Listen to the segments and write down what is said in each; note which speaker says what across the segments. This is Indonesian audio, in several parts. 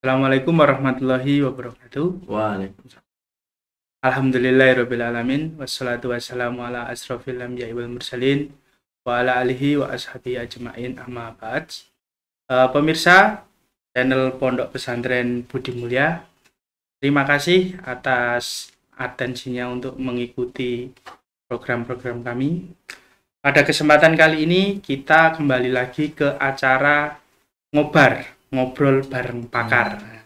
Speaker 1: Assalamualaikum warahmatullahi wabarakatuh. Waalaikumsalam. alamin Wassalatu wassalamu ala asrofil anbiya'i wal mursalin. Wa ala alihi wa ashabi ajma'in amma ba'd. Uh, pemirsa, channel Pondok Pesantren Budi Mulia. Terima kasih atas atensinya untuk mengikuti program-program kami. Pada kesempatan kali ini kita kembali lagi ke acara ngobar, ngobrol bareng pakar. Hmm.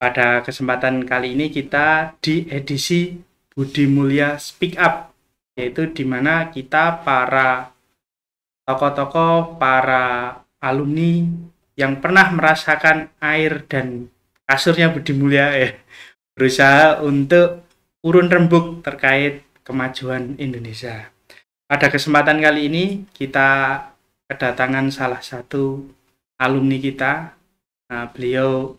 Speaker 1: Pada kesempatan kali ini kita di edisi Budi Mulia Speak Up, yaitu di mana kita para tokoh-tokoh, para alumni yang pernah merasakan air dan kasurnya Budi Mulia ya, berusaha untuk urun rembuk terkait kemajuan Indonesia. Pada kesempatan kali ini kita kedatangan salah satu alumni kita. Nah, beliau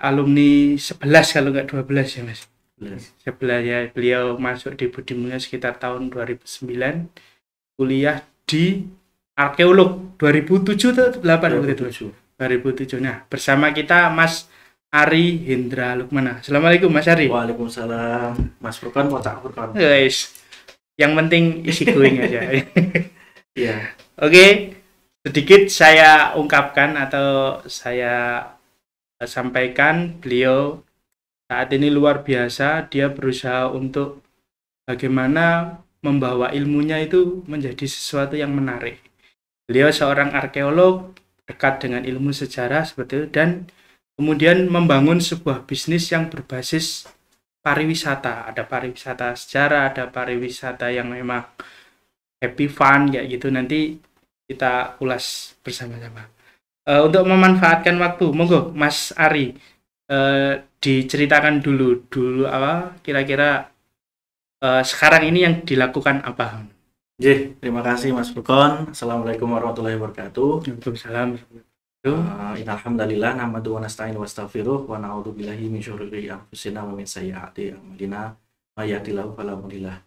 Speaker 1: alumni 11 kalau nggak 12 ya mas. 11. 11 ya. Beliau masuk di Budi Mulia sekitar tahun 2009. Kuliah di arkeolog 2007 atau 2008? 2007. 2007. Nah, bersama kita Mas Ari Hendra Lukmana. Assalamualaikum Mas Ari. Waalaikumsalam Mas Furkan, cak Furkan. Guys, yang penting isi going aja. Iya. yeah. Oke, okay. sedikit saya ungkapkan atau saya eh, sampaikan beliau saat ini luar biasa. Dia berusaha untuk bagaimana membawa ilmunya itu menjadi sesuatu yang menarik. Beliau seorang arkeolog dekat dengan ilmu sejarah seperti itu dan Kemudian membangun sebuah bisnis yang berbasis pariwisata. Ada pariwisata sejarah, ada pariwisata yang memang happy fun kayak gitu. Nanti kita ulas bersama-sama. Uh, untuk memanfaatkan waktu, monggo Mas Ari uh, diceritakan dulu dulu apa kira-kira
Speaker 2: uh, sekarang ini yang dilakukan apa? Jih, terima kasih Mas Bukon. Assalamualaikum warahmatullahi wabarakatuh. Waalaikumsalam. Uh, ah, alhamdulillah nahmadu wa nasta'inu wa nastaghfiruh wa na'udzu billahi min syururi anfusina wa min sayyiati a'malina may yahdihillahu fala mudhillalah.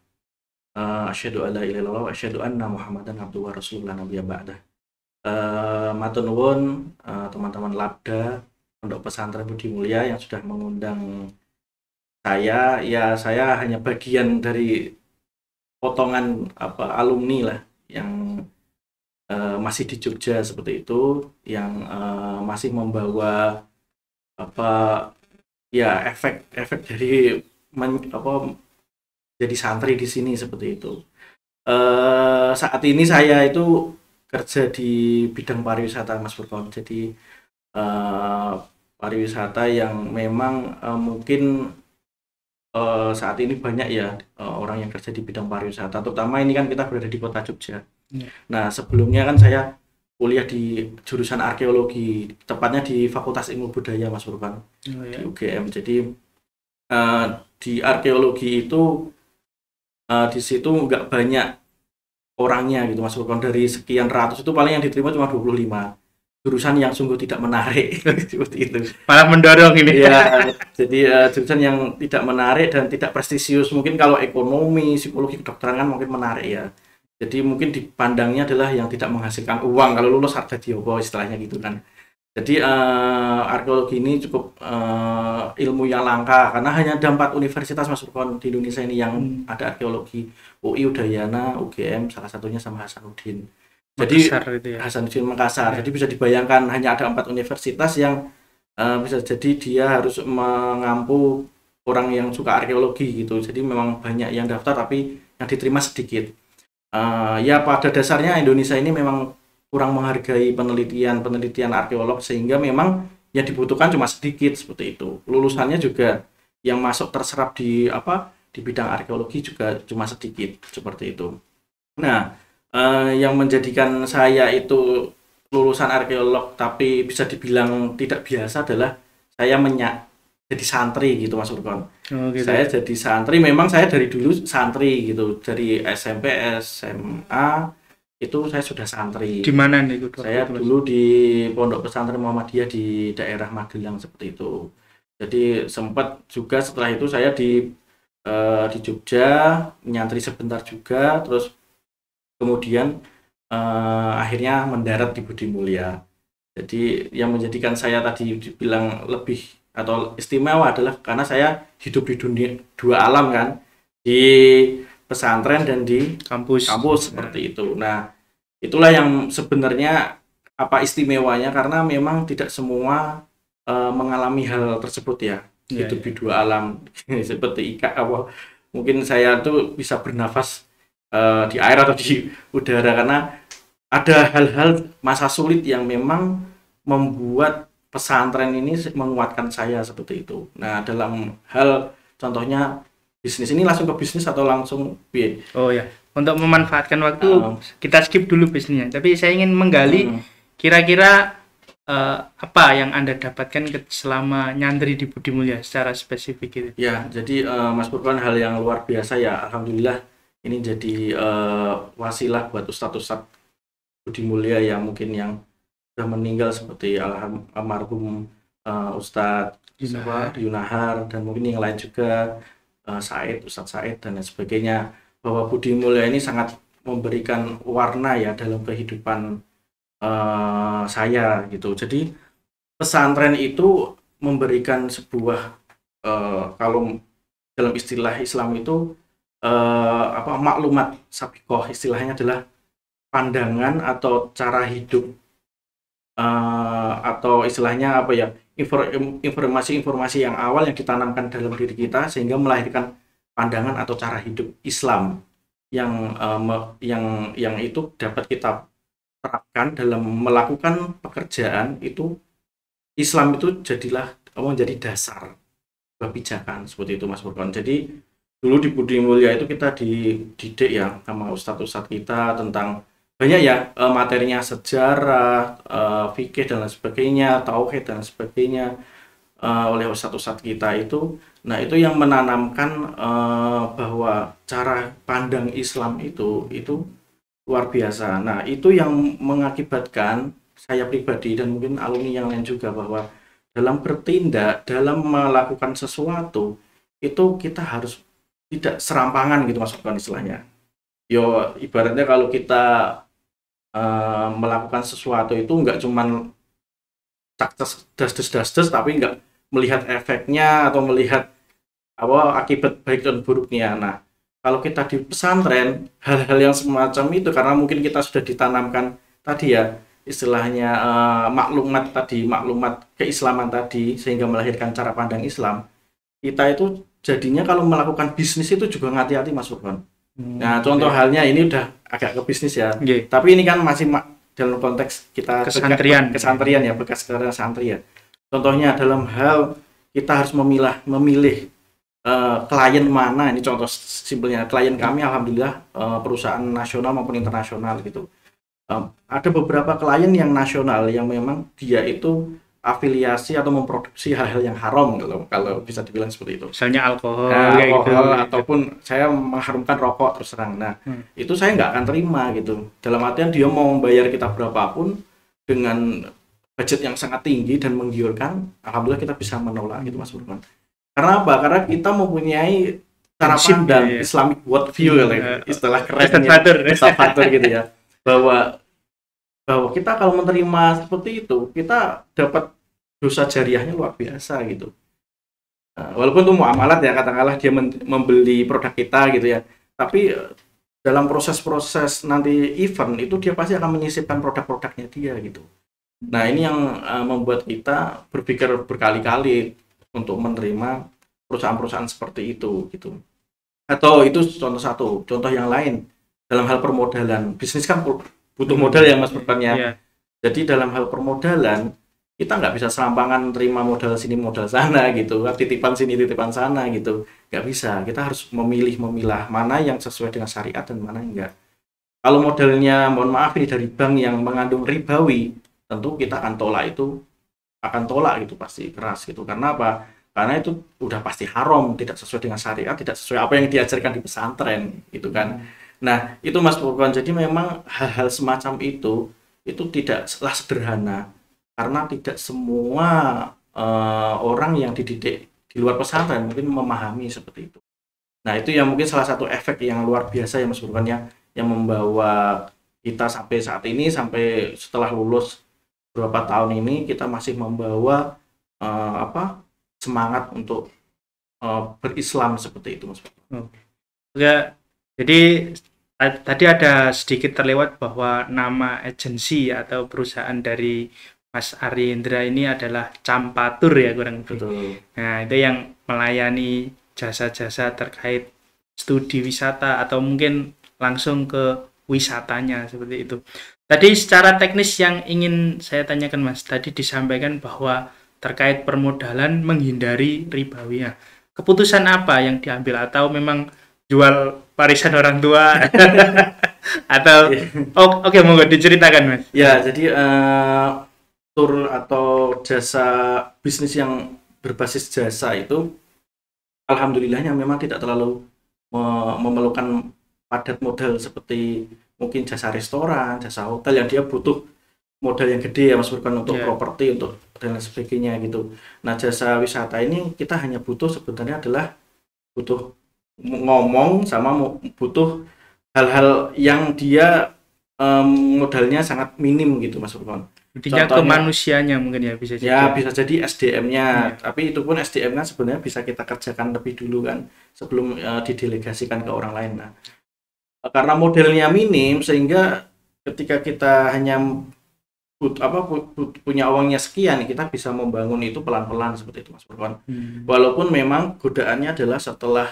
Speaker 2: Uh, ah, asyhadu an la wa asyhadu anna muhammadan abduhu wa rasulullah Nabiya Ba'dah. Ah, uh, matur teman-teman labda pondok pesantren Budi Mulia yang sudah mengundang saya ya saya hanya bagian dari potongan apa alumni lah yang masih di Jogja seperti itu yang uh, masih membawa apa ya efek efek dari men, apa jadi santri di sini seperti itu uh, saat ini saya itu kerja di bidang pariwisata Mas Burkon jadi uh, pariwisata yang memang uh, mungkin uh, saat ini banyak ya uh, orang yang kerja di bidang pariwisata terutama ini kan kita berada di kota Jogja Iya. Nah, sebelumnya kan saya kuliah di jurusan arkeologi, tepatnya di Fakultas Ilmu Budaya Mas Urban oh, iya. di UGM. Jadi uh, di arkeologi itu uh, di situ nggak banyak orangnya gitu Mas Urban dari sekian ratus itu paling yang diterima cuma 25 jurusan yang sungguh tidak menarik seperti itu malah mendorong ini ya jadi uh, jurusan yang tidak menarik dan tidak prestisius mungkin kalau ekonomi psikologi kedokteran kan mungkin menarik ya jadi mungkin dipandangnya adalah yang tidak menghasilkan uang kalau lulus harga diopo istilahnya gitu kan jadi uh, arkeologi ini cukup uh, ilmu yang langka karena hanya ada empat universitas masuk di Indonesia ini yang hmm. ada arkeologi UI Udayana UGM salah satunya sama Hasanuddin jadi Makassar ya. Hasanuddin Makassar ya. jadi bisa dibayangkan hanya ada empat universitas yang uh, bisa jadi dia harus mengampu orang yang suka arkeologi gitu jadi memang banyak yang daftar tapi yang diterima sedikit uh, ya pada dasarnya Indonesia ini memang kurang menghargai penelitian-penelitian arkeolog sehingga memang yang dibutuhkan cuma sedikit seperti itu. Lulusannya juga yang masuk terserap di apa di bidang arkeologi juga cuma sedikit seperti itu. Nah, eh, yang menjadikan saya itu lulusan arkeolog tapi bisa dibilang tidak biasa adalah saya menyak jadi santri gitu Mas Urkon. Oh, gitu. Saya ya. jadi santri, memang saya dari dulu santri gitu. Dari SMP, SMA itu saya sudah santri. Di mana nih? Gitu, saya itu, dulu di Pondok Pesantren Muhammadiyah di daerah Magelang seperti itu. Jadi sempat juga setelah itu saya di uh, di Jogja nyantri sebentar juga, terus kemudian uh, akhirnya mendarat di Budi Mulia. Jadi yang menjadikan saya tadi bilang lebih atau istimewa adalah karena saya hidup di dunia dua alam kan di pesantren dan di kampus kampus ya. seperti ya. itu nah itulah yang sebenarnya apa istimewanya karena memang tidak semua e, mengalami hal tersebut ya, ya, hidup ya. di dua alam seperti ika apa mungkin saya tuh bisa bernafas e, di air atau di udara karena ada hal-hal masa sulit yang memang membuat pesantren ini menguatkan saya seperti itu. Nah, dalam hal contohnya bisnis ini langsung ke bisnis atau langsung B. Oh ya, untuk memanfaatkan waktu um,
Speaker 1: kita skip dulu bisnisnya. Tapi saya ingin menggali hmm. kira-kira uh, uh, apa yang Anda dapatkan selama nyandri di Budi Mulia secara spesifik itu. Ya,
Speaker 2: jadi uh, Mas Purban hal yang luar biasa ya. Alhamdulillah ini jadi uh, wasilah buat ustadz-ustadz Budi Mulia yang mungkin yang sudah meninggal seperti almarhum uh, Ustadz Yunahar. Yunahar dan mungkin yang lain juga uh, Said Ustadz Said dan lain sebagainya bahwa Budi Mulia ini sangat memberikan warna ya dalam kehidupan uh, saya gitu jadi pesantren itu memberikan sebuah uh, kalau dalam istilah Islam itu uh, apa maklumat sabikoh istilahnya adalah pandangan atau cara hidup Eh, atau istilahnya apa ya informasi-informasi yang awal yang ditanamkan dalam diri kita sehingga melahirkan pandangan atau cara hidup Islam yang uh, yang yang itu dapat kita terapkan dalam melakukan pekerjaan itu Islam itu jadilah menjadi dasar kebijakan seperti itu Mas Burkon. Jadi dulu di Budi Mulia itu kita dididik ya sama ustadz-ustadz kita tentang banyak ya uh, materinya sejarah, uh, fikih dan lain sebagainya, tauhid dan lain sebagainya uh, oleh satu ustadz kita itu. Nah itu yang menanamkan uh, bahwa cara pandang Islam itu itu luar biasa. Nah itu yang mengakibatkan saya pribadi dan mungkin alumni yang lain juga bahwa dalam bertindak, dalam melakukan sesuatu itu kita harus tidak serampangan gitu masukkan istilahnya. Yo ibaratnya kalau kita uh, melakukan sesuatu itu nggak cuman das das das das tapi nggak melihat efeknya atau melihat apa akibat baik dan buruknya. Nah, kalau kita di pesantren hal-hal yang semacam itu karena mungkin kita sudah ditanamkan tadi ya istilahnya uh, maklumat tadi maklumat keislaman tadi sehingga melahirkan cara pandang Islam kita itu jadinya kalau melakukan bisnis itu juga hati-hati Mas Urban Hmm, nah, contoh okay. halnya ini udah agak ke bisnis ya. Okay. Tapi ini kan masih dalam konteks kita kesantrian, kesantrian ya bekas ya Contohnya dalam hal kita harus memilah memilih uh, klien mana ini contoh simpelnya klien kami alhamdulillah uh, perusahaan nasional maupun internasional gitu. Um, ada beberapa klien yang nasional yang memang dia itu afiliasi atau memproduksi hal-hal yang haram kalau gitu kalau bisa dibilang seperti itu. Misalnya alkohol, nah, gitu. alkohol gitu. ataupun saya mengharumkan rokok terus terang. Nah, hmm. itu saya nggak akan terima gitu. Dalam artian dia mau membayar kita berapapun dengan budget yang sangat tinggi dan menggiurkan, alhamdulillah kita bisa menolak gitu Mas Burman. Karena apa? Karena kita mempunyai cara pandang ya, ya. Islamic worldview hmm, ya. Eh, istilah kerennya, gitu ya, bahwa bahwa kita kalau menerima seperti itu kita dapat dosa jariahnya luar biasa gitu nah, walaupun itu muamalat ya katakanlah dia membeli produk kita gitu ya tapi eh, dalam proses-proses nanti event itu dia pasti akan menyisipkan produk-produknya dia gitu nah ini yang eh, membuat kita berpikir berkali-kali untuk menerima perusahaan-perusahaan seperti itu gitu atau itu contoh satu contoh yang lain dalam hal permodalan bisnis kan butuh hmm. modal ya mas pertanyaan. Iya. jadi dalam hal permodalan kita nggak bisa serampangan terima modal sini modal sana gitu titipan sini titipan sana gitu nggak bisa kita harus memilih memilah mana yang sesuai dengan syariat dan mana yang enggak kalau modelnya mohon maaf ini dari bank yang mengandung ribawi tentu kita akan tolak itu akan tolak gitu pasti keras gitu karena apa karena itu udah pasti haram tidak sesuai dengan syariat tidak sesuai apa yang diajarkan di pesantren gitu kan nah itu mas Purwan jadi memang hal-hal semacam itu itu tidaklah sederhana karena tidak semua uh, orang yang dididik di luar pesantren mungkin memahami seperti itu. Nah itu yang mungkin salah satu efek yang luar biasa ya Mas Burhan ya, yang membawa kita sampai saat ini sampai setelah lulus beberapa tahun ini kita masih membawa uh, apa semangat untuk uh, berislam seperti itu mas. Hmm. Ya, jadi tadi ada
Speaker 1: sedikit terlewat bahwa nama agensi atau perusahaan dari Mas Ariendra ini adalah campatur ya kurang lebih. Betul. Nah, itu yang melayani jasa-jasa terkait studi wisata atau mungkin langsung ke wisatanya seperti itu. Tadi secara teknis yang ingin saya tanyakan Mas, tadi disampaikan bahwa terkait permodalan menghindari ribawi. Nah, keputusan apa yang diambil atau memang jual warisan orang tua atau iya. oh, oke okay, monggo diceritakan Mas.
Speaker 2: Ya, jadi uh tour atau jasa bisnis yang berbasis jasa itu alhamdulillahnya memang tidak terlalu memerlukan padat modal seperti mungkin jasa restoran, jasa hotel yang dia butuh modal yang gede ya Mas Burkan untuk yeah. properti untuk dan lain sebagainya gitu. Nah jasa wisata ini kita hanya butuh sebenarnya adalah butuh ngomong sama butuh hal-hal yang dia um, modalnya sangat minim gitu Mas Burkan intinya Contohnya, ke
Speaker 1: manusianya mungkin ya bisa
Speaker 2: ya, jadi. Ya, bisa jadi SDM-nya. Ya. Tapi itu pun SDM kan sebenarnya bisa kita kerjakan lebih dulu kan sebelum uh, didelegasikan ke orang lain. Nah, karena modelnya minim sehingga ketika kita hanya put, apa put, punya uangnya sekian kita bisa membangun itu pelan-pelan seperti itu Mas Purwan. Hmm. Walaupun memang godaannya adalah setelah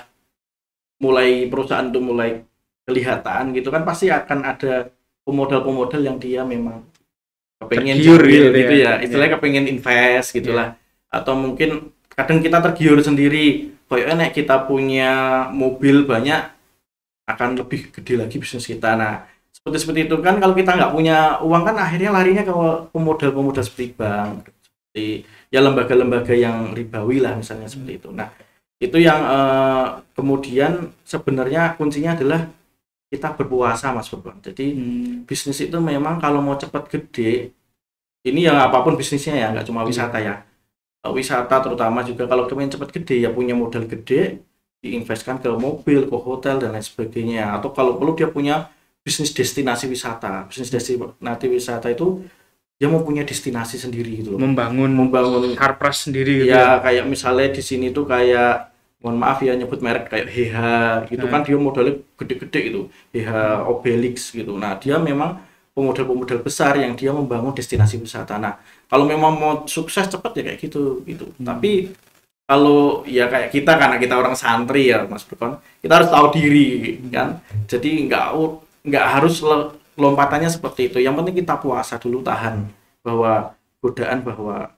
Speaker 2: mulai perusahaan itu mulai kelihatan gitu kan pasti akan ada pemodal-pemodal yang dia memang
Speaker 1: kepengen tergiur gitu, gitu ya, ya. istilahnya yeah.
Speaker 2: kepengen invest gitulah iya. yeah. atau mungkin kadang kita tergiur sendiri koyo enak kita punya mobil banyak akan lebih gede lagi bisnis kita nah seperti seperti itu kan kalau kita nggak punya uang kan akhirnya larinya ke pemodal-pemodal seperti bank seperti ya lembaga-lembaga yang ribawi lah misalnya hmm. seperti itu nah itu yang eh, kemudian sebenarnya kuncinya adalah kita berpuasa mas Bambang jadi hmm. bisnis itu memang kalau mau cepat gede ini yang apapun bisnisnya ya nggak cuma iya. wisata ya eh, wisata terutama juga kalau kalian cepat gede ya punya modal gede diinvestkan ke mobil ke hotel dan lain sebagainya atau kalau perlu dia punya bisnis destinasi wisata bisnis hmm. destinasi wisata itu dia mau punya destinasi sendiri gitu loh membangun membangun harpras sendiri gitu ya, ya kayak misalnya di sini tuh kayak mohon maaf ya nyebut merek kayak HH gitu okay. kan hmm. dia modalnya gede-gede itu HH hmm. Obelix gitu nah dia memang pemodal-pemodal besar yang dia membangun destinasi wisata nah kalau memang mau sukses cepat ya kayak gitu gitu hmm. tapi kalau ya kayak kita karena kita orang santri ya Mas Bukon kita harus tahu diri kan hmm. jadi nggak nggak harus lompatannya seperti itu yang penting kita puasa dulu tahan bahwa godaan bahwa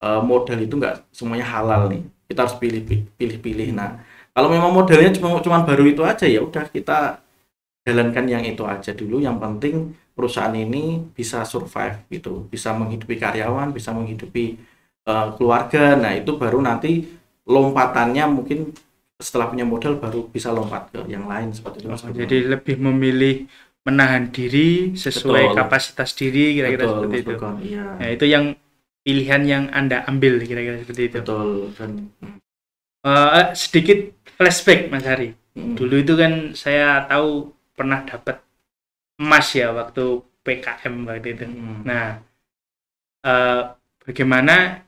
Speaker 2: eh, modal itu nggak semuanya halal nih kita harus pilih pilih-pilih hmm. nah kalau memang modelnya cuma cuman baru itu aja ya udah kita jalankan yang itu aja dulu yang penting perusahaan ini bisa survive gitu bisa menghidupi karyawan bisa menghidupi uh, keluarga nah itu baru nanti lompatannya mungkin setelah punya modal baru bisa lompat ke yang lain seperti itu oh, jadi
Speaker 1: lebih memilih menahan diri sesuai Betul. kapasitas diri kira-kira seperti itu nah, iya. nah, itu yang pilihan yang anda ambil kira-kira seperti itu betul dan uh, eh, eh, sedikit flashback mas Hari hmm. dulu itu kan saya tahu pernah dapat emas ya waktu PKM waktu itu hmm. nah uh, bagaimana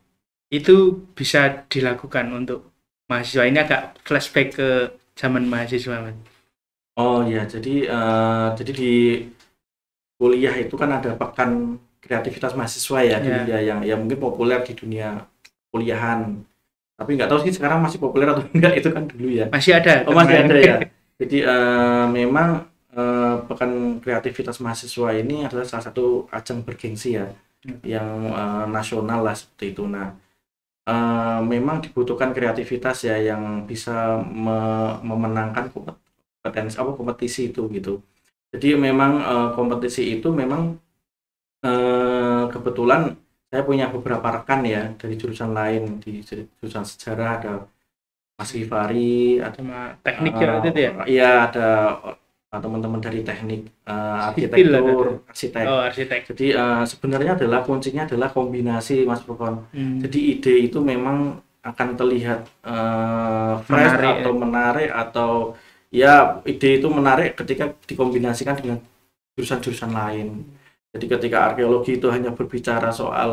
Speaker 1: itu bisa dilakukan untuk mahasiswa ini agak flashback ke
Speaker 2: zaman mahasiswa mas oh ya jadi uh, jadi di kuliah itu kan ada pekan kreativitas mahasiswa ya yeah. dunia yang ya mungkin populer di dunia kuliahan tapi nggak tahu sih sekarang masih populer atau enggak itu kan dulu ya masih ada oh, masih ada ya jadi uh, memang uh, pekan kreativitas mahasiswa ini adalah salah satu ajang bergengsi ya hmm. yang uh, nasional lah seperti itu nah uh, memang dibutuhkan kreativitas ya yang bisa me memenangkan kompetensi apa kompetisi itu gitu jadi memang uh, kompetisi itu memang Eh, kebetulan saya punya beberapa rekan ya dari jurusan lain di jurusan sejarah ada Mas Givari, ada Sama teknik uh, ya itu ya. Iya ada eh, teman-teman dari teknik uh, arsitektur, arsitek. Oh, arsitek. Jadi uh, sebenarnya adalah kuncinya adalah kombinasi Mas Bukon. Hmm. Jadi ide itu memang akan terlihat uh, fresh menarik, ya. atau ya. menarik atau ya ide itu menarik ketika dikombinasikan dengan jurusan-jurusan lain. Jadi ketika arkeologi itu hanya berbicara soal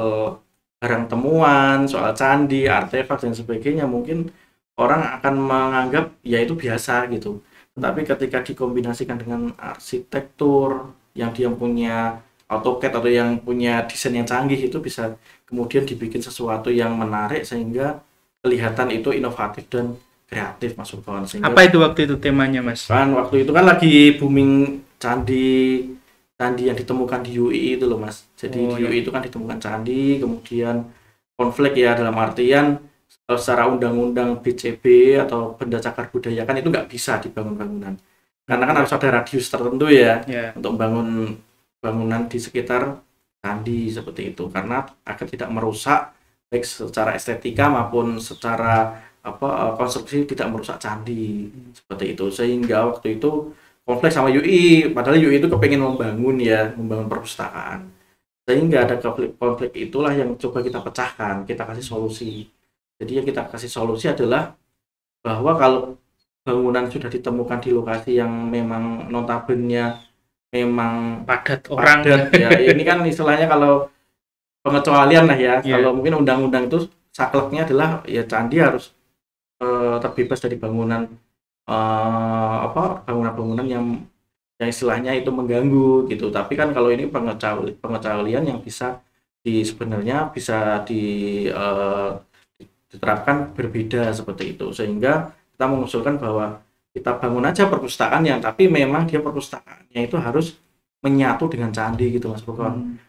Speaker 2: barang temuan, soal candi, artefak dan sebagainya, mungkin orang akan menganggap ya itu biasa gitu. Tetapi ketika dikombinasikan dengan arsitektur yang dia punya AutoCAD atau yang punya desain yang canggih itu bisa kemudian dibikin sesuatu yang menarik sehingga kelihatan itu inovatif dan kreatif Mas Ubon. Apa itu
Speaker 1: waktu itu temanya Mas? Kan waktu itu kan lagi
Speaker 2: booming candi candi yang ditemukan di UI itu loh mas jadi oh, di UI iya. itu kan ditemukan candi kemudian konflik ya dalam artian eh, secara undang-undang BCB atau benda Cakar budaya kan itu nggak bisa dibangun bangunan karena kan harus ada radius tertentu ya yeah. untuk bangun bangunan di sekitar candi seperti itu karena agar tidak merusak baik secara estetika maupun secara apa eh, konstruksi tidak merusak candi hmm. seperti itu sehingga waktu itu konflik sama UI padahal UI itu kepengen membangun ya membangun perpustakaan sehingga ada konflik-konflik itulah yang coba kita pecahkan kita kasih solusi jadi yang kita kasih solusi adalah bahwa kalau bangunan sudah ditemukan di lokasi yang memang notabennya memang padat orang padat, ya ini kan istilahnya kalau pengecualian lah ya yeah. kalau mungkin undang-undang itu sakleknya adalah ya candi harus uh, terbebas dari bangunan Eh, apa bangunan-bangunan yang yang istilahnya itu mengganggu gitu tapi kan kalau ini pengecualian pengecualian yang bisa di sebenarnya bisa di uh, diterapkan berbeda seperti itu sehingga kita mengusulkan bahwa kita bangun aja perpustakaan yang tapi memang dia perpustakaannya itu harus menyatu dengan candi gitu mas hmm.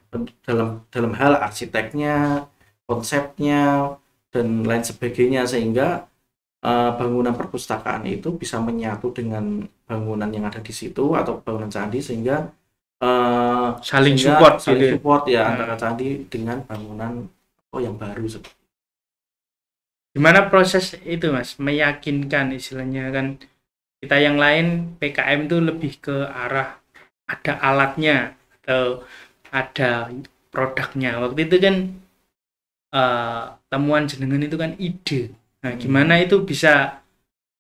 Speaker 2: dalam dalam hal arsiteknya konsepnya dan lain sebagainya sehingga Eh, bangunan perpustakaan itu bisa menyatu dengan bangunan yang ada di situ atau bangunan candi sehingga uh, saling sehingga support saling gitu. Ya? support ya hmm. antara candi dengan bangunan oh yang baru seperti
Speaker 1: gimana proses itu mas meyakinkan istilahnya kan kita yang lain PKM itu lebih ke arah ada alatnya atau ada produknya waktu itu kan uh, temuan jenengan itu kan ide Nah, gimana hmm. itu bisa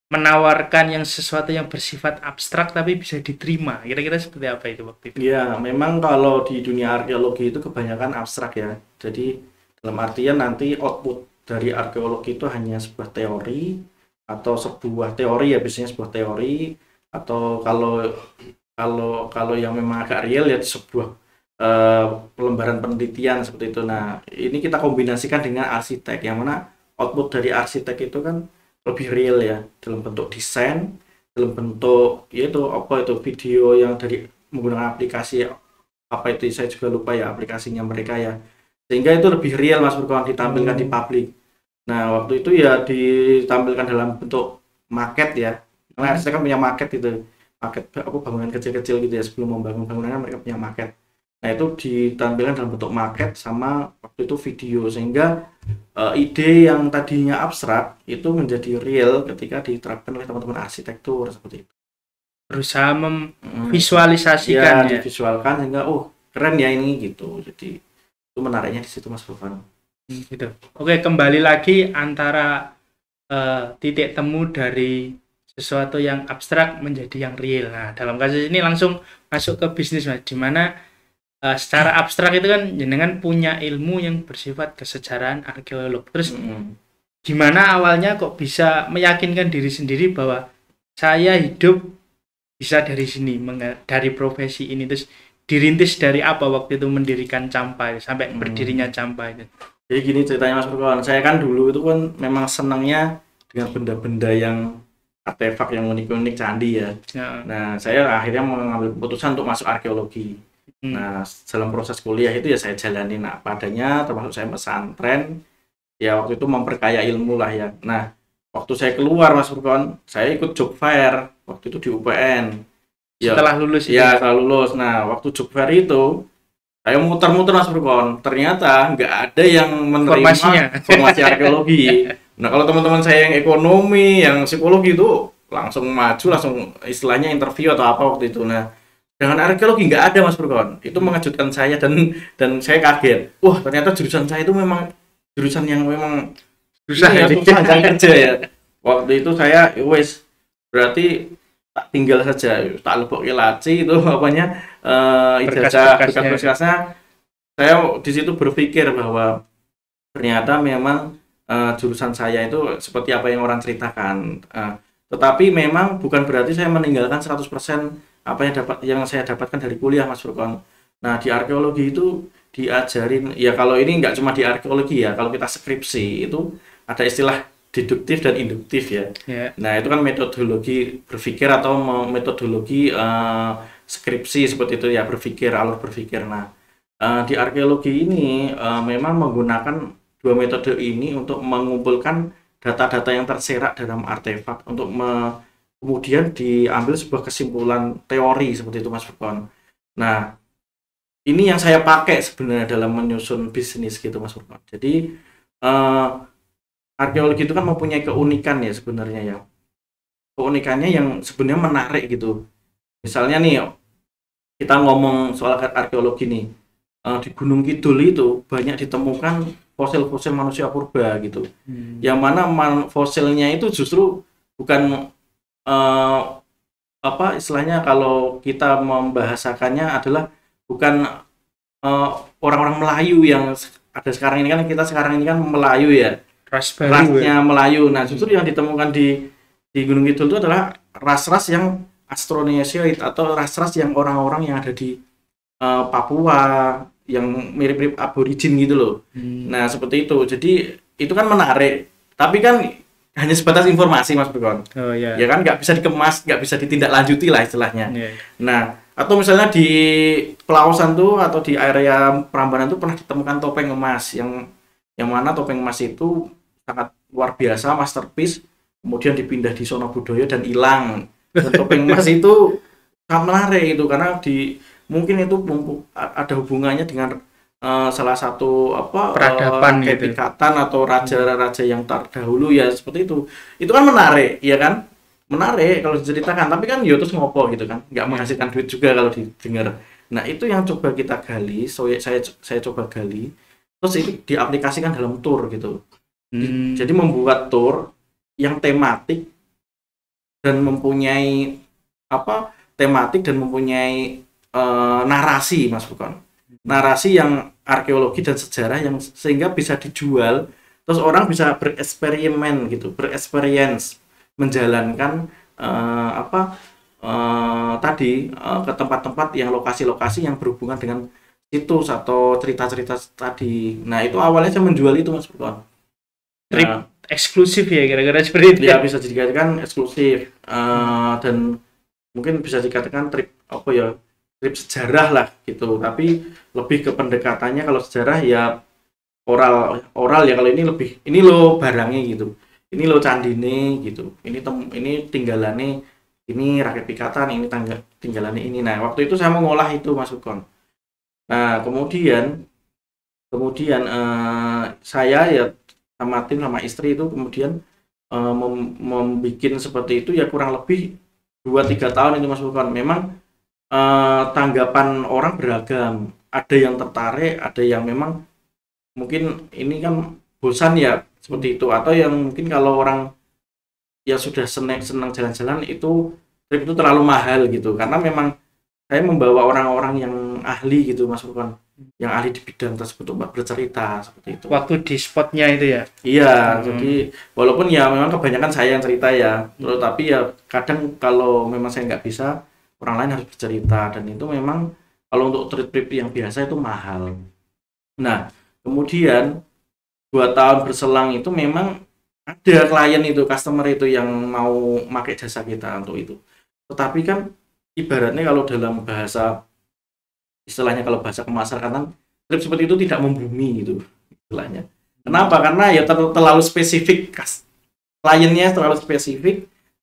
Speaker 1: menawarkan yang sesuatu yang bersifat abstrak tapi bisa diterima. Kira-kira seperti apa itu waktu itu? Ya, memang
Speaker 2: kalau di dunia arkeologi itu kebanyakan abstrak ya. Jadi dalam artian nanti output dari arkeologi itu hanya sebuah teori atau sebuah teori ya biasanya sebuah teori atau kalau kalau kalau yang memang agak real ya sebuah uh, eh, lembaran penelitian seperti itu. Nah, ini kita kombinasikan dengan arsitek yang mana output dari arsitek itu kan lebih real ya dalam bentuk desain dalam bentuk yaitu apa itu video yang dari menggunakan aplikasi apa itu saya juga lupa ya aplikasinya mereka ya sehingga itu lebih real mas berkawan ditampilkan hmm. di publik nah waktu itu ya ditampilkan dalam bentuk market ya karena hmm. saya kan punya market itu market apa bangunan kecil-kecil gitu ya sebelum membangun bangunan kan mereka punya market Nah itu ditampilkan dalam bentuk market sama waktu itu video sehingga uh, ide yang tadinya abstrak itu menjadi real ketika diterapkan oleh teman-teman arsitektur seperti itu. Berusaha
Speaker 1: memvisualisasikan hmm. ya, ya.
Speaker 2: divisualkan sehingga oh keren ya ini gitu. Jadi itu menariknya di situ Mas Bovan. Hmm,
Speaker 1: gitu. Oke kembali lagi antara uh, titik temu dari sesuatu yang abstrak menjadi yang real. Nah dalam kasus ini langsung masuk ke bisnis mas, di mana uh, secara abstrak itu kan jenengan punya ilmu yang bersifat kesejarahan arkeolog terus mm -hmm. gimana awalnya kok bisa meyakinkan diri sendiri bahwa saya hidup bisa dari sini dari profesi ini terus dirintis
Speaker 2: dari apa waktu itu mendirikan campai sampai hmm. berdirinya campai itu jadi gini ceritanya mas Perkawan saya kan dulu itu kan memang senangnya dengan benda-benda yang artefak yang unik-unik candi ya. ya nah saya akhirnya mengambil keputusan untuk masuk arkeologi Hmm. Nah, dalam proses kuliah itu ya saya jalanin nah, apa padanya termasuk saya pesantren. Ya waktu itu memperkaya ilmu lah ya. Nah, waktu saya keluar Mas Burkon, saya ikut job fair waktu itu di UPN. Ya, setelah lulus ya, setelah lulus. Nah, waktu job fair itu saya muter-muter Mas Burkon, ternyata nggak ada yang menerima Formasinya. formasi arkeologi. nah, kalau teman-teman saya yang ekonomi, yang psikologi itu langsung maju, langsung istilahnya interview atau apa waktu itu. Nah, dengan arkeologi nggak ada Mas Purkon Itu mengejutkan saya dan dan saya kaget. Wah, ternyata jurusan saya itu memang jurusan yang memang susah ya, iya, susah kerja ya. Waktu itu saya ya wes berarti tak tinggal saja, ya, tak lebok laci itu apanya eh uh, ijazah ya. berkas-berkasnya. Saya di situ berpikir bahwa ternyata memang uh, jurusan saya itu seperti apa yang orang ceritakan. Uh, tetapi memang bukan berarti saya meninggalkan 100% apa yang dapat yang saya dapatkan dari kuliah Mas Furkon. Nah di arkeologi itu diajarin ya kalau ini nggak cuma di arkeologi ya kalau kita skripsi itu ada istilah deduktif dan induktif ya. Yeah. Nah itu kan metodologi berpikir atau metodologi uh, skripsi seperti itu ya berpikir alur berpikir. Nah uh, di arkeologi ini uh, memang menggunakan dua metode ini untuk mengumpulkan data-data yang terserak dalam artefak untuk me kemudian diambil sebuah kesimpulan teori seperti itu Mas Burkon. Nah, ini yang saya pakai sebenarnya dalam menyusun bisnis gitu Mas Burkon. Jadi eh, arkeologi itu kan mempunyai keunikan ya sebenarnya ya. Keunikannya yang sebenarnya menarik gitu. Misalnya nih kita ngomong soal arkeologi nih eh, di Gunung Kidul itu banyak ditemukan fosil-fosil manusia purba gitu. Hmm. Yang mana man fosilnya itu justru bukan uh, apa istilahnya kalau kita membahasakannya adalah bukan eh, orang-orang uh, Melayu yang ada sekarang ini kan kita sekarang ini kan Melayu ya ras rasnya ya. Melayu nah hmm. justru yang ditemukan di di Gunung Kidul itu adalah ras-ras yang astronesioid atau ras-ras yang orang-orang yang ada di uh, Papua yang mirip-mirip aborigin gitu loh hmm. nah seperti itu jadi itu kan menarik tapi kan hanya sebatas informasi Mas Bekon.
Speaker 1: Oh iya. Ya kan
Speaker 2: nggak bisa dikemas, nggak bisa ditindaklanjuti lah istilahnya. Yeah. Iya. Nah, atau misalnya di pelawasan tuh atau di area perambanan tuh pernah ditemukan topeng emas yang yang mana topeng emas itu sangat luar biasa masterpiece kemudian dipindah di Sono Budoyo dan hilang. topeng emas itu sangat menarik itu karena di mungkin itu ada hubungannya dengan Eh, salah satu apa eh, peradaban uh, gitu. atau raja-raja yang terdahulu ya seperti itu. Itu kan menarik, ya kan? Menarik kalau diceritakan, tapi kan ya terus ngopo gitu kan. nggak menghasilkan duit juga kalau didengar. Nah, itu yang coba kita gali, so, saya saya coba gali. Terus itu diaplikasikan dalam tour gitu. Hmm. Jadi membuat tour yang tematik dan mempunyai apa tematik dan mempunyai uh, narasi Mas Bukan narasi yang arkeologi dan sejarah yang sehingga bisa dijual terus orang bisa bereksperimen gitu bereksperience menjalankan uh, apa uh, tadi uh, ke tempat-tempat yang lokasi-lokasi yang berhubungan dengan situs atau cerita-cerita tadi nah itu awalnya saya menjual itu mas Buton trip nah, eksklusif ya kira-kira seperti itu ya bisa dikatakan eksklusif uh, dan mungkin bisa dikatakan trip apa ya trip sejarah lah gitu tapi lebih ke pendekatannya kalau sejarah ya oral oral ya kalau ini lebih ini lo barangnya gitu ini lo candi candine gitu ini tem ini tinggalannya ini rakyat pikatan ini tangga tinggalannya ini nah waktu itu saya mau ngolah itu mas Ukon nah kemudian kemudian eh, saya ya sama tim sama istri itu kemudian eh, membuat seperti itu ya kurang lebih dua tiga tahun itu mas Ukon memang uh, tanggapan orang beragam. Ada yang tertarik, ada yang memang mungkin ini kan bosan ya seperti itu atau yang mungkin kalau orang ya sudah seneng senang jalan-jalan itu trip itu terlalu mahal gitu karena memang saya membawa orang-orang yang ahli gitu Mas bukan yang ahli di bidang tersebut untuk bercerita seperti itu. Waktu di spotnya itu ya? Iya, hmm. jadi walaupun ya memang kebanyakan saya yang cerita ya, hmm. tapi ya kadang kalau memang saya nggak bisa, orang lain harus bercerita dan itu memang kalau untuk trip trip yang biasa itu mahal nah kemudian dua tahun berselang itu memang ada klien itu customer itu yang mau pakai jasa kita untuk itu tetapi kan ibaratnya kalau dalam bahasa istilahnya kalau bahasa kemasyarakatan trip seperti itu tidak membumi gitu istilahnya
Speaker 1: kenapa karena ya ter
Speaker 2: terlalu spesifik kas kliennya terlalu spesifik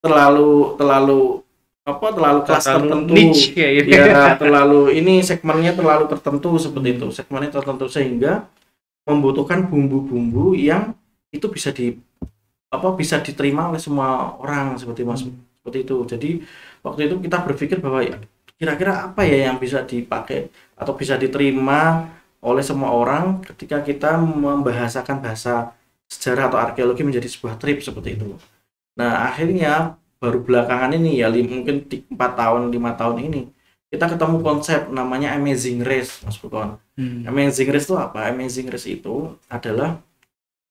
Speaker 2: terlalu terlalu apa terlalu khas tertentu niche, ya, ya iya, nah, terlalu ini segmennya terlalu tertentu seperti itu segmennya tertentu sehingga membutuhkan bumbu-bumbu yang itu bisa di apa bisa diterima oleh semua orang seperti mas hmm. seperti itu jadi waktu itu kita berpikir bahwa ya, kira-kira apa ya yang bisa dipakai atau bisa diterima oleh semua orang ketika kita membahasakan bahasa sejarah atau arkeologi menjadi sebuah trip seperti itu nah akhirnya baru belakangan ini ya mungkin di 4 tahun lima tahun ini kita ketemu konsep namanya amazing race mas Buton hmm. amazing race itu apa amazing race itu adalah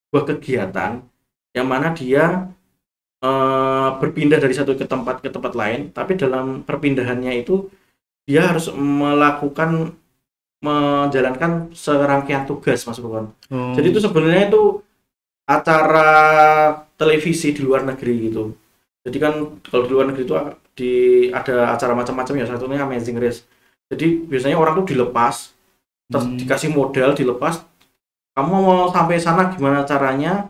Speaker 2: sebuah kegiatan yang mana dia uh, berpindah dari satu ke tempat ke tempat lain tapi dalam perpindahannya itu dia harus melakukan menjalankan serangkaian tugas mas Buton hmm. jadi itu sebenarnya itu acara televisi di luar negeri gitu jadi kan kalau di luar negeri itu di ada acara macam-macam ya satunya amazing race jadi biasanya orang tuh dilepas terus hmm. dikasih modal dilepas kamu mau sampai sana gimana caranya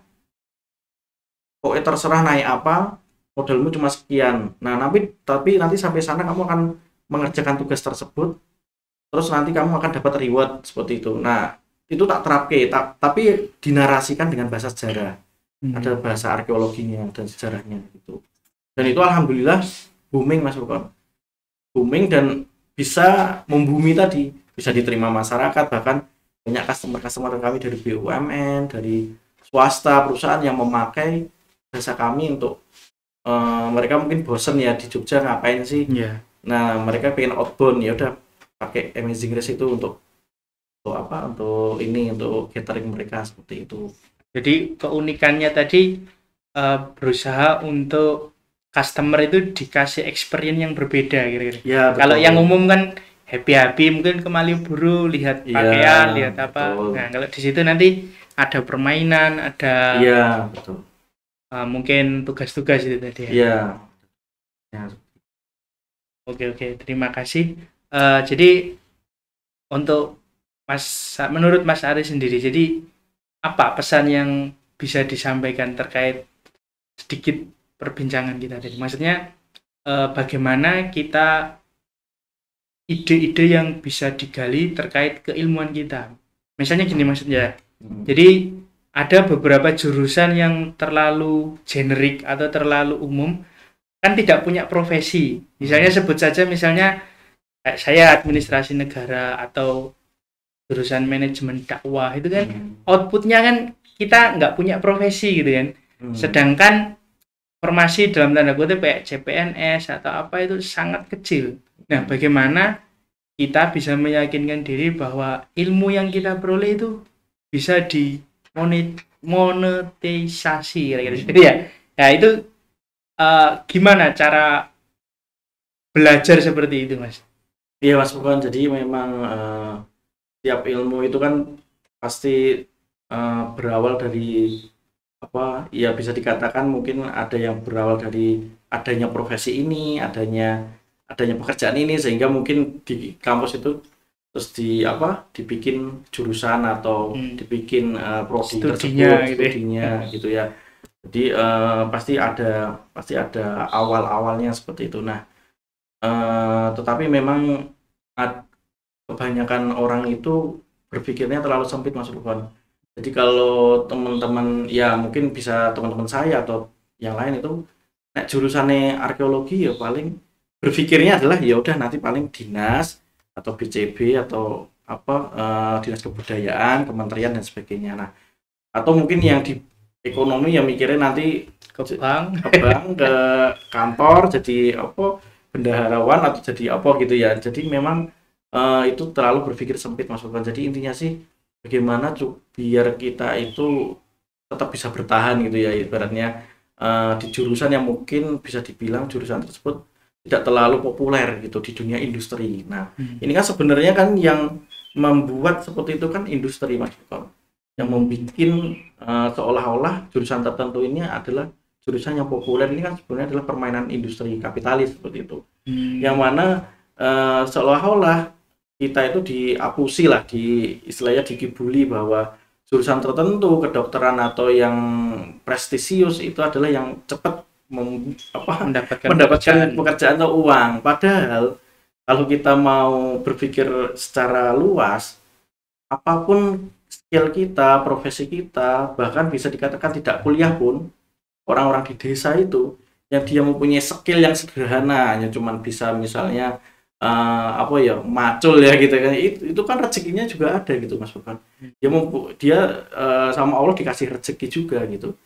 Speaker 2: pokoknya terserah naik apa modalmu cuma sekian nah tapi tapi nanti sampai sana kamu akan mengerjakan tugas tersebut terus nanti kamu akan dapat reward seperti itu nah itu tak terapke ta tapi dinarasikan dengan bahasa sejarah hmm. ada bahasa arkeologinya dan sejarahnya itu dan itu alhamdulillah booming mas Bukon booming dan bisa membumi tadi bisa diterima masyarakat bahkan banyak customer-customer kami dari BUMN dari swasta perusahaan yang memakai jasa kami untuk uh, mereka mungkin bosen ya di Jogja ngapain sih yeah. nah mereka pengen outbound ya udah pakai Amazing Race itu untuk untuk apa untuk ini untuk catering mereka seperti itu jadi
Speaker 1: keunikannya tadi uh, berusaha untuk customer itu dikasih experience yang berbeda gitu. Ya, Kalau yang umum kan happy-happy mungkin ke Malioboro lihat iya, pakaian, lihat apa. Betul. Nah, kalau di situ nanti ada permainan, ada Iya, betul. Uh, mungkin tugas-tugas itu tadi. Ya. Iya. Ya. Oke, oke. Terima kasih. Uh, jadi untuk Mas menurut Mas Ari sendiri, jadi apa pesan yang bisa disampaikan terkait sedikit perbincangan kita tadi. Maksudnya eh, bagaimana kita ide-ide yang bisa digali terkait keilmuan kita. Misalnya gini maksudnya. Hmm. Jadi ada beberapa jurusan yang terlalu generik atau terlalu umum kan tidak punya profesi. Misalnya hmm. sebut saja misalnya eh, saya administrasi negara atau jurusan manajemen dakwah itu kan hmm. outputnya kan kita nggak punya profesi gitu kan. Sedangkan formasi dalam tanda kutip kayak CPNS atau apa itu sangat kecil. Nah, bagaimana kita bisa meyakinkan diri bahwa ilmu yang kita peroleh itu bisa di monetisasi kira-kira ya. Nah, itu uh, gimana cara
Speaker 2: belajar seperti itu, Mas? Iya, Mas Bukan. Jadi memang uh, tiap ilmu itu kan pasti uh, berawal dari apa ya bisa dikatakan mungkin ada yang berawal dari adanya profesi ini, adanya adanya pekerjaan ini sehingga mungkin di kampus itu terus di apa dibikin jurusan atau hmm. dibikin uh, prodi studinya, tersebut, studinya gitu ya. Gitu ya. Jadi uh, pasti ada pasti ada awal-awalnya seperti itu. Nah, uh, tetapi memang kebanyakan orang itu berpikirnya terlalu sempit Mas Lukon jadi kalau teman-teman ya mungkin bisa teman-teman saya atau yang lain itu nek jurusannya arkeologi ya paling berpikirnya adalah ya udah nanti paling dinas atau BCB atau apa uh, dinas kebudayaan, kementerian dan sebagainya. Nah, atau mungkin yang di ekonomi yang mikirnya nanti ke bank, ke bank, ke kantor jadi apa bendaharawan atau jadi apa gitu ya. Jadi memang uh, itu terlalu berpikir sempit Mas Jadi intinya sih bagaimana biar kita itu tetap bisa bertahan gitu ya ibaratnya uh, di jurusan yang mungkin bisa dibilang jurusan tersebut tidak terlalu populer gitu di dunia industri. Nah hmm. ini kan sebenarnya kan yang membuat seperti itu kan industri mas yang membuat uh, seolah-olah jurusan tertentu ini adalah jurusan yang populer ini kan sebenarnya adalah permainan industri kapitalis seperti itu hmm. yang mana uh, seolah-olah kita itu diapusi lah di istilahnya dikibuli bahwa jurusan tertentu kedokteran atau yang prestisius itu adalah yang cepat mendapatkan, mendapatkan pekerjaan. pekerjaan atau uang padahal kalau kita mau berpikir secara luas apapun skill kita profesi kita bahkan bisa dikatakan tidak kuliah pun orang-orang di desa itu yang dia mempunyai skill yang sederhana hanya cuman bisa misalnya uh, apa ya macul ya gitu kan itu, itu kan rezekinya juga ada gitu mas bukan dia mau dia uh, sama Allah dikasih rezeki juga gitu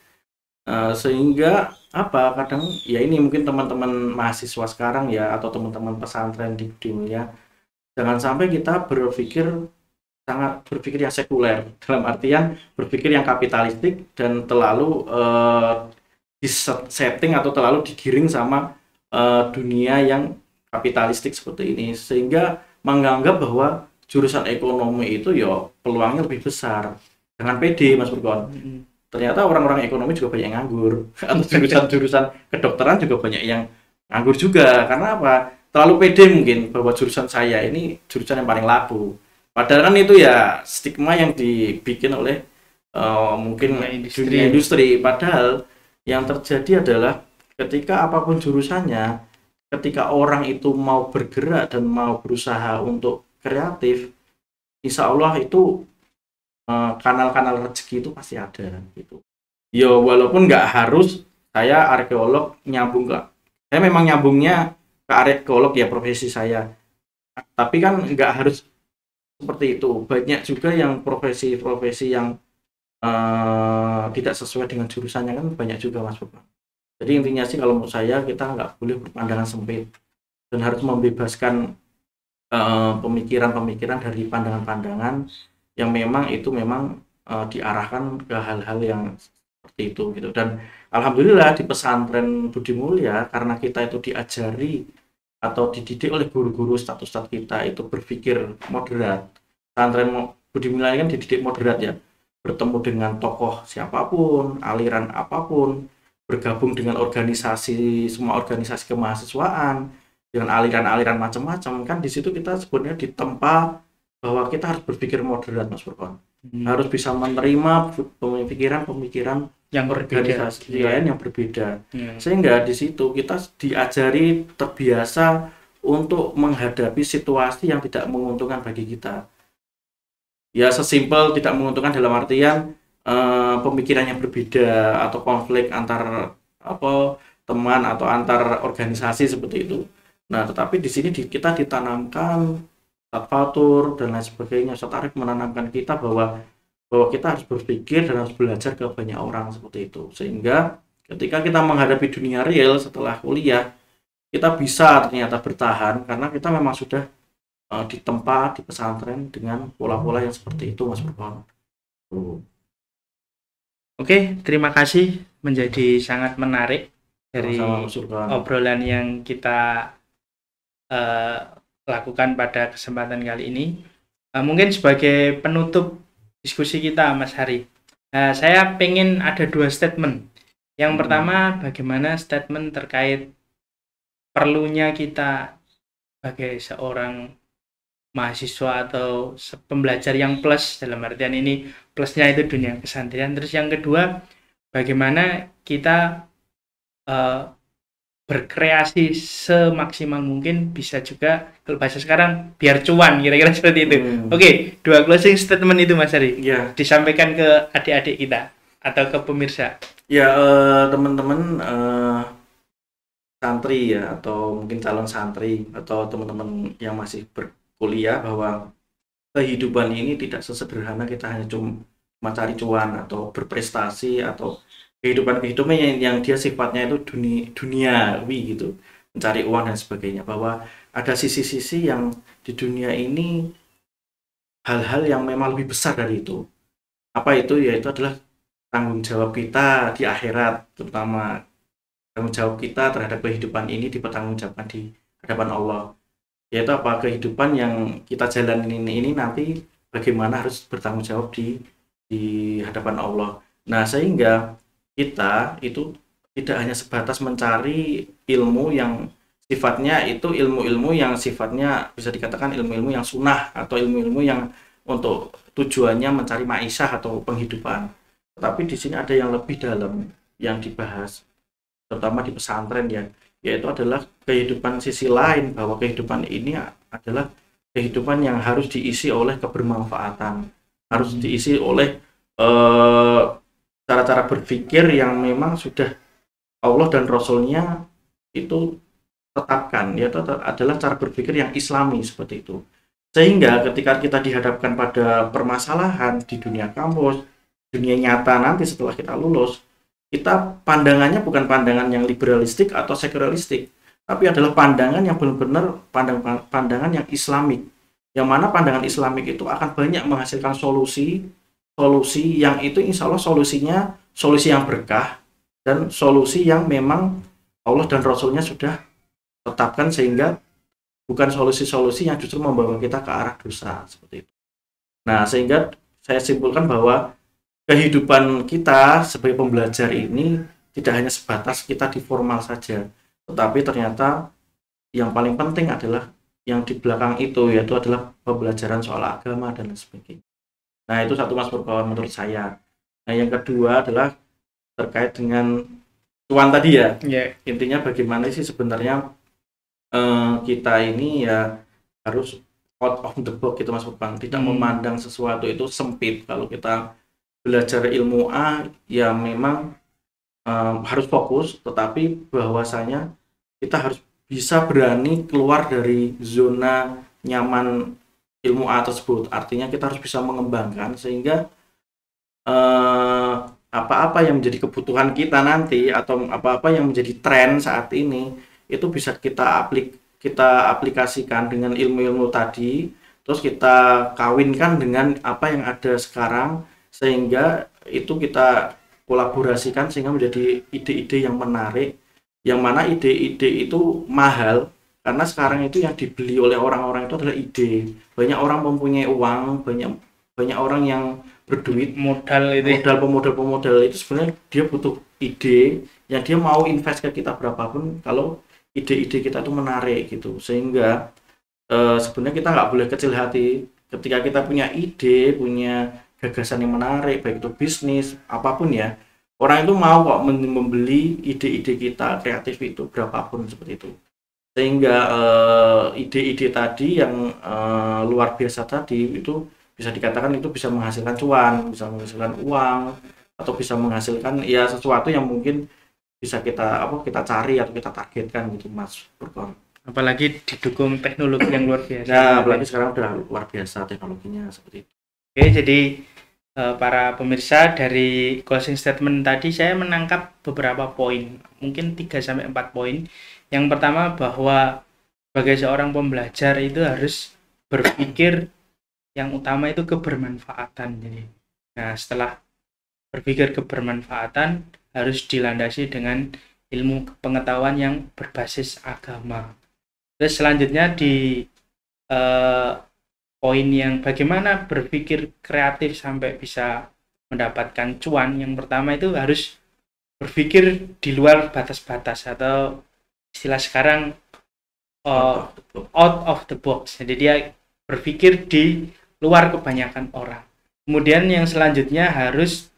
Speaker 2: uh, sehingga apa kadang ya ini mungkin teman-teman mahasiswa sekarang ya atau teman-teman pesantren di dunia jangan sampai kita berpikir sangat berpikir yang sekuler dalam artian berpikir yang kapitalistik dan terlalu uh, setting atau terlalu digiring sama uh, dunia yang kapitalistik seperti ini sehingga menganggap bahwa jurusan ekonomi itu ya peluangnya lebih besar dengan PD mas Purgon. ternyata orang-orang ekonomi juga banyak yang nganggur atau jurusan-jurusan kedokteran juga banyak yang nganggur juga karena apa terlalu pede mungkin bahwa jurusan saya ini jurusan yang paling laku padahal kan itu ya stigma yang dibikin oleh uh, mungkin industri. dunia ya. industri padahal yang terjadi adalah ketika apapun jurusannya ketika orang itu mau bergerak dan mau berusaha untuk kreatif insya Allah itu eh, kanal-kanal rezeki itu pasti ada gitu ya walaupun nggak harus saya arkeolog nyambung ke saya memang nyambungnya ke arkeolog ya profesi saya tapi kan nggak harus seperti itu banyak juga yang profesi-profesi yang uh, tidak sesuai dengan jurusannya kan banyak juga mas Bapak jadi intinya sih kalau menurut saya kita nggak boleh berpandangan sempit dan harus membebaskan eh, pemikiran-pemikiran uh, dari pandangan-pandangan yang memang itu memang uh, diarahkan ke hal-hal yang seperti itu gitu dan alhamdulillah di pesantren Budi Mulia karena kita itu diajari atau dididik oleh guru-guru status status kita itu berpikir moderat pesantren Budi Mulia kan dididik moderat ya bertemu dengan tokoh siapapun aliran apapun bergabung dengan organisasi semua organisasi kemahasiswaan dengan aliran-aliran macam-macam kan di situ kita sebenarnya ditempa bahwa kita harus berpikir moderat mas Burkon hmm. harus bisa menerima pemikiran-pemikiran yang organisasi berbeda. Iya. lain yang berbeda iya. sehingga di situ kita diajari terbiasa untuk menghadapi situasi yang tidak menguntungkan bagi kita ya sesimpel tidak menguntungkan dalam artian uh, eh, pemikirannya berbeda atau konflik antar apa teman atau antar organisasi seperti itu. Nah, tetapi di sini di, kita ditanamkan fatur dan lain sebagainya. Ustaz menanamkan kita bahwa bahwa kita harus berpikir dan harus belajar ke banyak orang seperti itu. Sehingga ketika kita menghadapi dunia real setelah kuliah, kita bisa ternyata bertahan karena kita memang sudah uh, eh, di tempat di pesantren dengan pola-pola yang seperti itu Mas Purwono. Oke, terima
Speaker 1: kasih menjadi sangat menarik dari obrolan yang kita uh, lakukan pada kesempatan kali ini. Uh, mungkin sebagai penutup diskusi kita, Mas Hari, uh, saya pengen ada dua statement. Yang hmm. pertama, bagaimana statement terkait perlunya kita sebagai seorang mahasiswa atau pembelajar yang plus dalam artian ini plusnya itu dunia kesantrian terus yang kedua bagaimana kita uh, berkreasi semaksimal mungkin bisa juga kalau bahasa sekarang biar cuan kira-kira seperti itu hmm. oke dua closing statement itu mas Ari ya. disampaikan ke adik-adik kita atau ke pemirsa
Speaker 2: ya uh, teman-teman uh, santri ya atau mungkin calon santri atau teman-teman yang masih ber kuliah bahwa kehidupan ini tidak sesederhana kita hanya cuma cari cuan atau berprestasi atau kehidupan kehidupan yang, yang dia sifatnya itu dunia duniawi gitu mencari uang dan sebagainya bahwa ada sisi-sisi yang di dunia ini hal-hal yang memang lebih besar dari itu apa itu yaitu adalah tanggung jawab kita di akhirat terutama tanggung jawab kita terhadap kehidupan ini dipertanggungjawabkan di hadapan Allah yaitu apa kehidupan yang kita jalanin ini, ini nanti bagaimana harus bertanggung jawab di di hadapan Allah. Nah, sehingga kita itu tidak hanya sebatas mencari ilmu yang sifatnya itu ilmu-ilmu yang sifatnya bisa dikatakan ilmu-ilmu yang sunnah atau ilmu-ilmu yang untuk tujuannya mencari maisah atau penghidupan. Tetapi di sini ada yang lebih dalam yang dibahas, terutama di pesantren ya yaitu adalah kehidupan sisi lain bahwa kehidupan ini adalah kehidupan yang harus diisi oleh kebermanfaatan harus hmm. diisi oleh cara eh, cara-cara berpikir yang memang sudah Allah dan Rasulnya itu tetapkan yaitu adalah cara berpikir yang islami seperti itu sehingga ketika kita dihadapkan pada permasalahan di dunia kampus dunia nyata nanti setelah kita lulus kita pandangannya bukan pandangan yang liberalistik atau sekularistik, tapi adalah pandangan yang benar-benar pandang pandangan yang islamik. Yang mana pandangan islamik itu akan banyak menghasilkan solusi, solusi yang itu insya Allah solusinya solusi yang berkah dan solusi yang memang Allah dan Rasulnya sudah tetapkan sehingga bukan solusi-solusi yang justru membawa kita ke arah dosa seperti itu. Nah, sehingga saya simpulkan bahwa kehidupan kita sebagai pembelajar ini tidak hanya sebatas kita di formal saja, tetapi ternyata yang paling penting adalah yang di belakang itu yaitu adalah pembelajaran soal agama dan lain sebagainya. Nah itu satu mas berkawan menurut saya. Nah yang kedua adalah terkait dengan tuan tadi ya. Yeah. Intinya bagaimana sih sebenarnya eh, kita ini ya harus out of the box gitu mas Bang. Tidak hmm. memandang sesuatu itu sempit kalau kita belajar ilmu A yang memang um, harus fokus tetapi bahwasanya kita harus bisa berani keluar dari zona nyaman ilmu A tersebut artinya kita harus bisa mengembangkan sehingga apa eh, apa-apa yang menjadi kebutuhan kita nanti atau apa-apa yang menjadi tren saat ini itu bisa kita aplik kita aplikasikan dengan ilmu-ilmu tadi terus kita kawinkan dengan apa yang ada sekarang sehingga itu kita kolaborasikan sehingga menjadi ide-ide yang menarik yang mana ide-ide itu mahal karena sekarang itu yang dibeli oleh orang-orang itu adalah ide banyak orang mempunyai uang banyak banyak orang yang berduit modal itu ya. modal pemodal pemodal itu sebenarnya dia butuh ide yang dia mau invest ke kita berapapun kalau ide-ide kita itu menarik gitu sehingga uh, sebenarnya kita nggak boleh kecil hati ketika kita punya ide punya gagasan yang menarik baik itu bisnis apapun ya orang itu mau kok membeli ide-ide kita kreatif itu berapapun seperti itu sehingga eh, ide-ide uh, tadi yang uh, luar biasa tadi itu bisa dikatakan itu bisa menghasilkan cuan bisa menghasilkan uang atau bisa menghasilkan ya sesuatu yang mungkin bisa kita apa kita cari atau kita targetkan gitu mas Burkon
Speaker 1: apalagi didukung teknologi yang luar biasa nah apalagi sekarang udah luar
Speaker 2: biasa teknologinya seperti itu
Speaker 1: oke jadi Eh, para pemirsa dari closing statement tadi saya menangkap beberapa poin, mungkin 3 sampai 4 poin. Yang pertama bahwa sebagai seorang pembelajar itu harus berpikir yang utama itu kebermanfaatan. Jadi, nah setelah berpikir kebermanfaatan harus dilandasi dengan ilmu pengetahuan yang berbasis agama. Terus selanjutnya di eh, poin yang bagaimana berpikir kreatif sampai bisa mendapatkan cuan yang pertama itu harus berpikir di luar batas-batas atau istilah sekarang uh, out of the box jadi dia berpikir di luar kebanyakan orang kemudian yang selanjutnya harus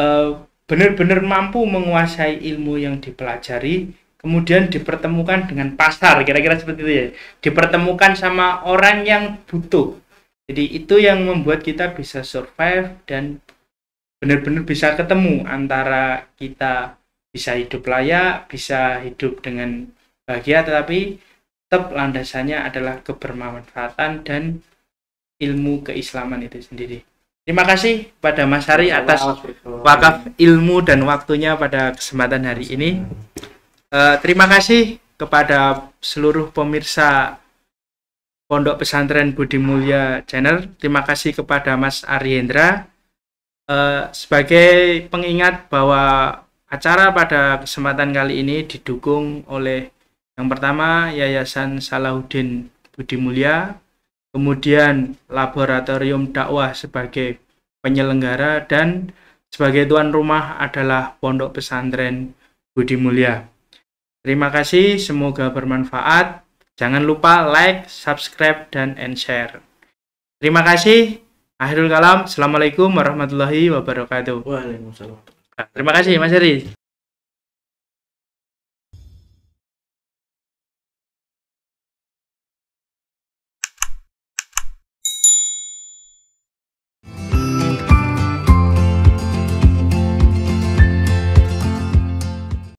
Speaker 1: uh, benar-benar mampu menguasai ilmu yang dipelajari kemudian dipertemukan dengan pasar kira-kira seperti itu ya dipertemukan sama orang yang butuh jadi itu yang membuat kita bisa survive dan benar-benar bisa ketemu antara kita bisa hidup layak bisa hidup dengan bahagia tetapi tetap landasannya adalah kebermanfaatan dan ilmu keislaman itu sendiri Terima kasih pada Mas Hari atas wakaf ilmu dan waktunya pada kesempatan hari ini. Eh, terima kasih kepada seluruh pemirsa Pondok Pesantren Budi Mulia Channel. Terima kasih kepada Mas Ariendra. Uh, sebagai pengingat bahwa acara pada kesempatan kali ini didukung oleh yang pertama Yayasan Salahuddin Budi Mulia, kemudian Laboratorium Dakwah sebagai penyelenggara dan sebagai tuan rumah adalah Pondok Pesantren Budi Mulia. Terima kasih, semoga bermanfaat. Jangan lupa like, subscribe, dan and share. Terima kasih. Akhirul kalam. Assalamualaikum warahmatullahi wabarakatuh. Waalaikumsalam. Terima kasih Mas Heri.